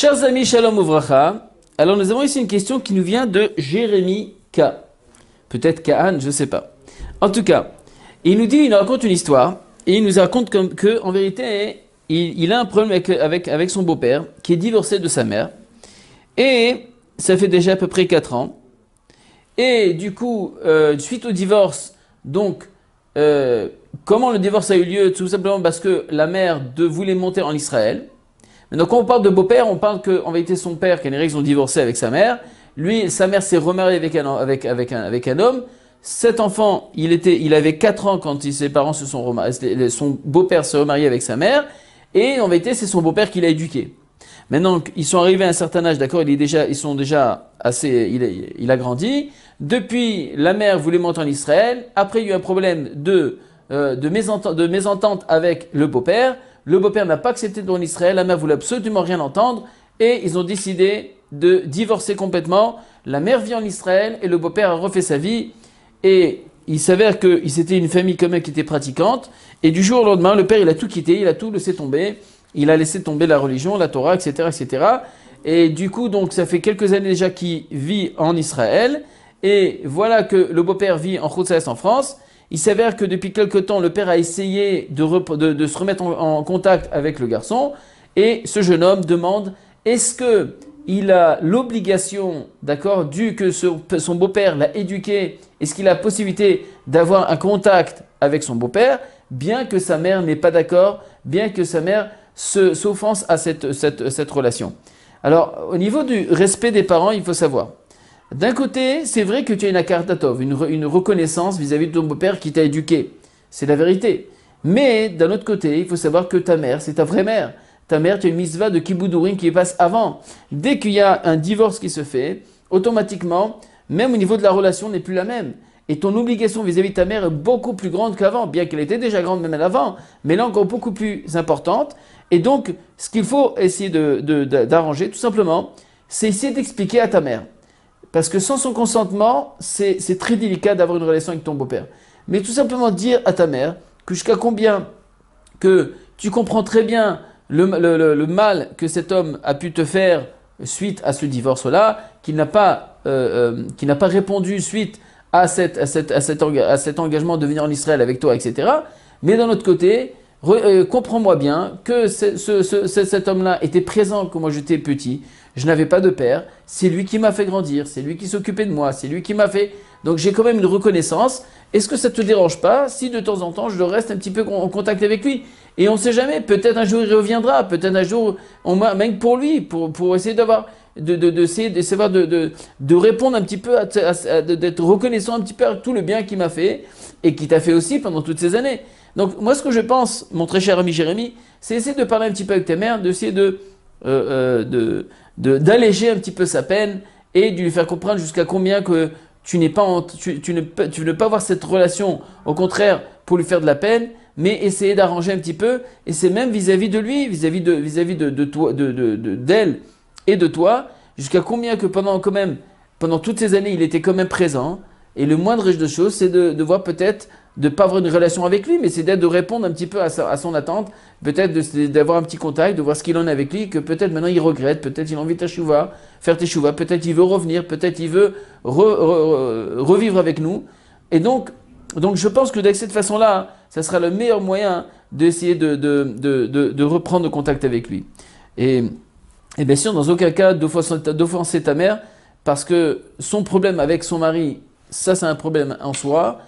Chers amis, shalom ouvracha. Alors nous avons ici une question qui nous vient de Jérémy K. Peut-être Kahan, je ne sais pas. En tout cas, il nous dit, il nous raconte une histoire, et il nous raconte qu'en que, en vérité, il, a un problème avec, avec, son beau-père, qui est divorcé de sa mère. Et ça fait déjà à peu près 4 ans. Et du coup, euh, suite au divorce, donc, euh, comment le divorce a eu lieu Tout simplement parce que la mère de, voulait monter en Israël Maintenant, quand on parle de beau-père, on parle qu'en vérité, son père, qu'en ils ont divorcé avec sa mère. Lui, sa mère s'est remariée avec un, avec, avec, un, homme. Cet enfant, il, était, il avait 4 ans quand ses parents se sont remariés. Son beau-père s'est remarié avec sa mère. Et en vérité, c'est son beau-père qui l'a éduqué. Maintenant, ils sont arrivés à un certain âge, d'accord, il ils sont déjà assez, il, a grandi. Depuis, la mère voulait monter en Israël. Après, il y a eu un problème de, euh, de, de mésentente avec le beau-père. Le beau-père n'a pas accepté de en Israël, la mère voulait absolument rien entendre, et ils ont décidé de divorcer complètement. La mère vit en Israël et le beau-père a refait sa vie. Et il s'avère que c'était une famille quand même qui était pratiquante. Et du jour au lendemain, le père, il a tout quitté, il a tout laissé tomber. Il a laissé tomber la religion, la Torah, etc. etc. Et du coup, donc, ça fait quelques années déjà qu'il vit en Israël. Et voilà que le beau-père vit en Khoutsaïs en France. Il s'avère que depuis quelque temps, le père a essayé de, se remettre en, contact avec le garçon. Et ce jeune homme demande est-ce que il a l'obligation, d'accord, dû que son beau-père l'a éduqué, est-ce qu'il a la possibilité d'avoir un contact avec son beau-père, bien que sa mère n'est pas d'accord, bien que sa mère s'offense à cette relation. Alors, au niveau du respect des parents, il faut savoir d'un côté, c'est vrai que tu as une akartatov, une, une reconnaissance vis-à-vis de ton beau-père qui t'a éduqué. C'est la vérité. Mais d'un autre côté, il faut savoir que ta mère, c'est ta vraie mère. Ta mère, tu as une misva de kiboudourine qui passe avant. Dès qu'il y a un divorce qui se fait, automatiquement, même au niveau de la relation n'est plus la même. Et ton obligation vis-à-vis de ta mère est beaucoup plus grande qu'avant, bien qu'elle était déjà grande même avant, mais là encore beaucoup plus importante. Et donc, ce qu'il faut essayer d'arranger, tout simplement, c'est essayer d'expliquer à ta mère. Parce que sans son consentement, c'est très délicat d'avoir une relation avec ton beau-père. Mais tout simplement dire à ta mère que jusqu'à combien que tu comprends très bien le, mal que cet homme a pu te faire suite à ce divorce-là, qu'il n'a pas, euh, euh, pas répondu suite à, à cet engagement de venir en Israël avec toi, etc. Mais d'un autre côté, euh, comprends-moi bien que cet homme-là était présent quand moi j'étais petit. Je n'avais pas de père. C'est lui qui m'a fait grandir. C'est lui qui s'occupait de moi. C'est lui qui m'a fait. Donc j'ai quand même une reconnaissance est-ce que ça te dérange pas si de temps en temps je reste un petit peu en contact avec lui Et on ne sait jamais, peut-être un jour il reviendra, peut-être un jour on même pour lui, pour, essayer d'avoir, de, de, de, de, de répondre un petit peu, d'être reconnaissant un petit peu à tout le bien qu'il m'a fait et qui t'a fait aussi pendant toutes ces années. Donc moi ce que je pense, mon très cher ami Jérémy, c'est essayer de parler un petit peu avec ta mère, d'essayer euh, euh, de, d'alléger un petit peu sa peine et de lui faire comprendre jusqu'à combien que tu n'es pas tu, tu, ne, tu veux pas avoir cette relation, au contraire, pour lui faire de la peine, mais essayer d'arranger un petit peu, et c'est même vis-à-vis de lui, vis-à-vis de, vis-à-vis de, toi, de, d'elle et de toi, jusqu'à combien que pendant quand même, pendant toutes ces années, il était quand même présent, et le moindre de choses, c'est de voir peut-être de pas avoir une relation avec lui, mais c'est d'être de répondre un petit peu à, son attente, peut-être d'avoir un petit contact, de voir ce qu'il en a avec lui, que peut-être maintenant il regrette, peut-être il a envie de faire faire teshuva, peut-être il veut revenir, peut-être il veut revivre avec nous. Et donc, donc je pense que de cette façon-là, ça sera le meilleur moyen d'essayer de, de, de, reprendre contact avec lui. Et, et bien sûr, dans aucun cas d'offenser ta mère, parce que son problème avec son mari, ça c'est un problème en soi,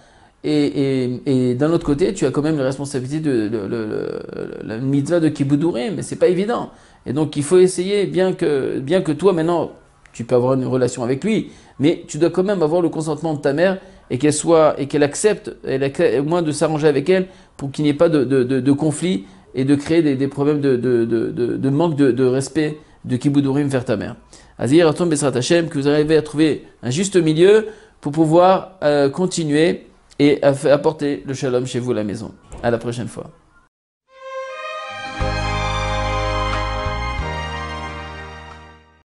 et, d'un autre côté, tu as quand même la responsabilité de, la mitzvah de Kiboudourim mais c'est pas évident. Et donc il faut essayer, bien que, bien que toi maintenant, tu peux avoir une relation avec lui, mais tu dois quand même avoir le consentement de ta mère et qu'elle soit et qu'elle accepte, au moins de s'arranger avec elle pour qu'il n'y ait pas de, conflit et de créer des, problèmes de, manque de, respect de Kiboudourim vers ta mère. Azir Atom Besrat que vous arrivez à trouver un juste milieu pour pouvoir euh, continuer et apporter le shalom chez vous à la maison. À la prochaine fois.